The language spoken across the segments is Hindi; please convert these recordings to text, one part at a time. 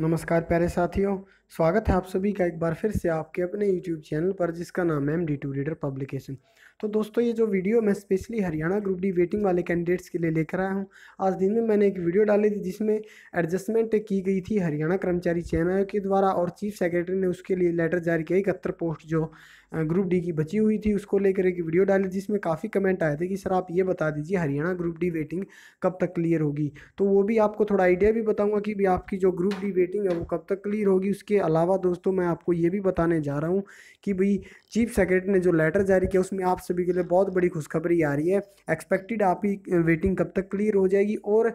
नमस्कार प्यारे साथियों स्वागत है आप सभी का एक बार फिर से आपके अपने यूट्यूब चैनल पर जिसका नाम है M D two reader publication तो दोस्तों ये जो वीडियो मैं specially Haryana group D waiting वाले कैंडिडेट्स के लिए लेकर आया हूँ आज दिन में मैंने एक वीडियो डाली थी जिसमें एडजस्टमेंट की गई थी हरियाणा कर्मचारी चयन आयोग के द्वारा और चीफ सेक्रेटरी ने उसके लिए लेटर जारी किया इकहत्तर पोस्ट जो ग्रुप डी की बची हुई थी उसको लेकर एक वीडियो डाली जिसमें काफ़ी कमेंट आए थे कि सर आप ये बता दीजिए हरियाणा ग्रुप डी वेटिंग कब तक क्लियर होगी तो वो भी आपको थोड़ा आइडिया भी बताऊँगा कि भी आपकी जो ग्रुप डी वेटिंग है वो कब तक क्लियर होगी उसके अलावा दोस्तों मैं आपको ये भी बताने जा रहा हूँ कि भाई चीफ सेक्रेटरी ने जो लेटर जारी किया उसमें आप सभी के लिए बहुत बड़ी खुशखबरी आ रही है एक्सपेक्टेड आपकी वेटिंग कब तक क्लियर हो जाएगी और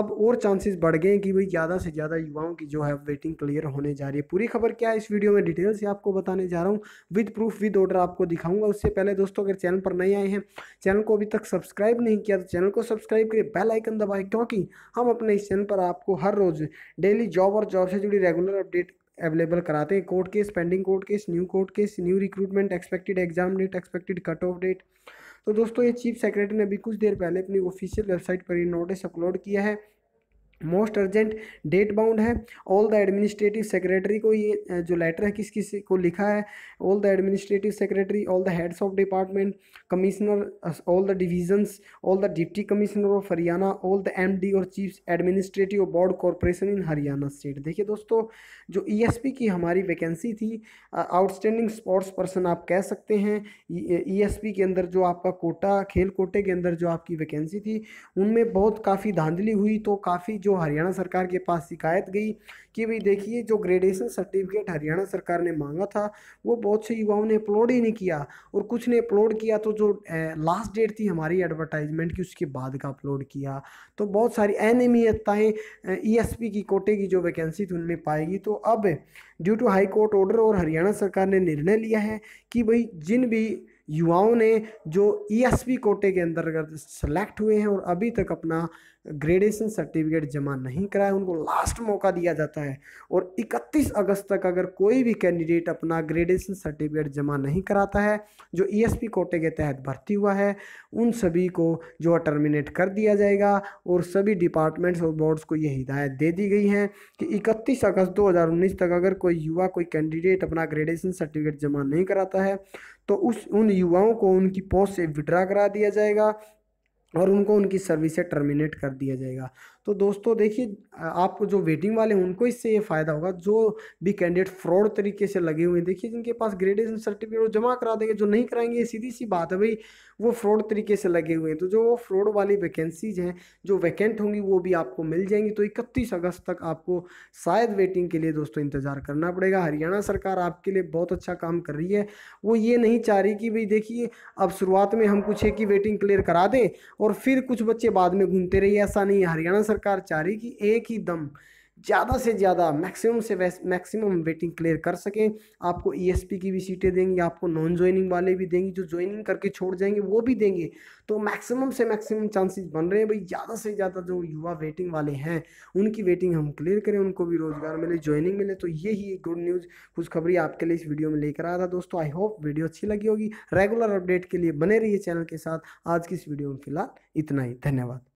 अब और चांसेस बढ़ गए हैं कि भाई ज़्यादा से ज़्यादा युवाओं की जो है वेटिंग क्लियर होने जा रही है पूरी खबर क्या है इस वीडियो में डिटेल से आपको बताने जा रहा हूँ विद प्रूफ विद ऑर्डर आपको दिखाऊंगा उससे पहले दोस्तों अगर चैनल पर नए आए हैं चैनल को अभी तक सब्सक्राइब नहीं किया तो चैनल को सब्सक्राइब करिए बेल आइकन दबाएं क्योंकि हम अपने इस चैनल पर आपको हर रोज़ डेली जॉब और जॉब से जुड़ी रेगुलर अपडेट अवेलेबल कराते हैं court case pending court case new court case new recruitment expected exam date expected cut off date तो दोस्तों ये चीफ सेक्रेटरी ने अभी कुछ देर पहले अपनी ऑफिशियल वेबसाइट पर ये नोटिस अपलोड किया है मोस्ट अर्जेंट डेट बाउंड है ऑल द एडमिनिस्ट्रेटिव सेक्रेटरी को ये जो लेटर है किस किस को लिखा है all the administrative secretary all the heads of department commissioner all the divisions all the deputy commissioner of Haryana all the M D और chief administrative board corporation in Haryana state देखिए दोस्तों जो ई एस पी की हमारी वैकेंसी थी आउटस्टैंडिंग स्पोर्ट्स पर्सन आप कह सकते हैं ई एस पी के अंदर जो आपका कोटा खेल कोटे के अंदर जो आपकी वैकेंसी थी उनमें बहुत काफ़ी धांधली हुई तो काफ़ी जो जो हरियाणा सरकार के पास शिकायत गई कि भाई देखिए जो ग्रेडेशन सर्टिफिकेट हरियाणा सरकार ने मांगा था वो बहुत से युवाओं ने अपलोड ही नहीं किया और कुछ ने अपलोड किया तो जो लास्ट डेट थी हमारी एडवर्टाइजमेंट की उसके बाद का अपलोड किया तो बहुत सारी अनियमितताएँ ई e की कोटे की जो वैकेंसी थी उनमें पाएगी तो अब due to high court order और हरियाणा सरकार ने निर्णय लिया है कि भाई जिन भी युवाओं ने जो ई e कोटे के अंतर्गत सेलेक्ट हुए हैं और अभी तक अपना ग्रेडेशन सर्टिफिकेट जमा नहीं कराया उनको लास्ट मौका दिया जाता है और 31 अगस्त तक अगर कोई भी कैंडिडेट अपना ग्रेडेशन सर्टिफिकेट जमा नहीं कराता है जो ई e कोटे के तहत भर्ती हुआ है उन सभी को जो टर्मिनेट कर दिया जाएगा और सभी डिपार्टमेंट्स और बोर्ड्स को ये हिदायत दे दी गई हैं कि इकतीस अगस्त दो तक अगर कोई युवा कोई कैंडिडेट अपना ग्रेडेशन सर्टिफिकेट जमा नहीं कराता है तो उस उन युवाओं को उनकी पोस्ट से विड्रा करा दिया जाएगा और उनको उनकी सर्विस से टर्मिनेट कर दिया जाएगा तो दोस्तों देखिए आप जो वेटिंग वाले हैं उनको इससे ये फ़ायदा होगा जो भी कैंडिडेट फ्रॉड तरीके से लगे हुए हैं देखिए जिनके पास ग्रेजुएशन सर्टिफिकेट वो जमा करा देंगे जो नहीं कराएंगे सीधी सी बात है भाई वो फ्रॉड तरीके से लगे हुए हैं तो जो वो फ्रॉड वाली वैकेंसीज हैं जो वैकेंट होंगी वो भी आपको मिल जाएंगी तो इकतीस अगस्त तक आपको शायद वेटिंग के लिए दोस्तों इंतज़ार करना पड़ेगा हरियाणा सरकार आपके लिए बहुत अच्छा काम कर रही है वो ये नहीं चाह रही कि भाई देखिए अब शुरुआत में हम कुछ है कि वेटिंग क्लियर करा दें और फिर कुछ बच्चे बाद में घूमते रहे ऐसा नहीं हरियाणा सरकार चाह रही कि एक ही दम ज़्यादा से ज़्यादा मैक्सिमम से मैक्सिमम वेटिंग क्लियर कर सकें आपको ई e की भी सीटें देंगी आपको नॉन ज्वाइनिंग वाले भी देंगी जो ज्वाइनिंग करके छोड़ जाएंगे वो भी देंगे तो मैक्सिमम से मैक्सिमम चांसेस बन रहे हैं भाई ज़्यादा से ज़्यादा जो युवा वेटिंग वाले हैं उनकी वेटिंग हम क्लियर करें उनको भी रोज़गार मिले ज्वाइनिंग मिले तो यही एक गुड न्यूज़ खुशखबरी आपके लिए इस वीडियो में लेकर आया था दोस्तों आई होप वीडियो अच्छी लगी होगी रेगुलर अपडेट के लिए बने रही चैनल के साथ आज की इस वीडियो में फिलहाल इतना ही धन्यवाद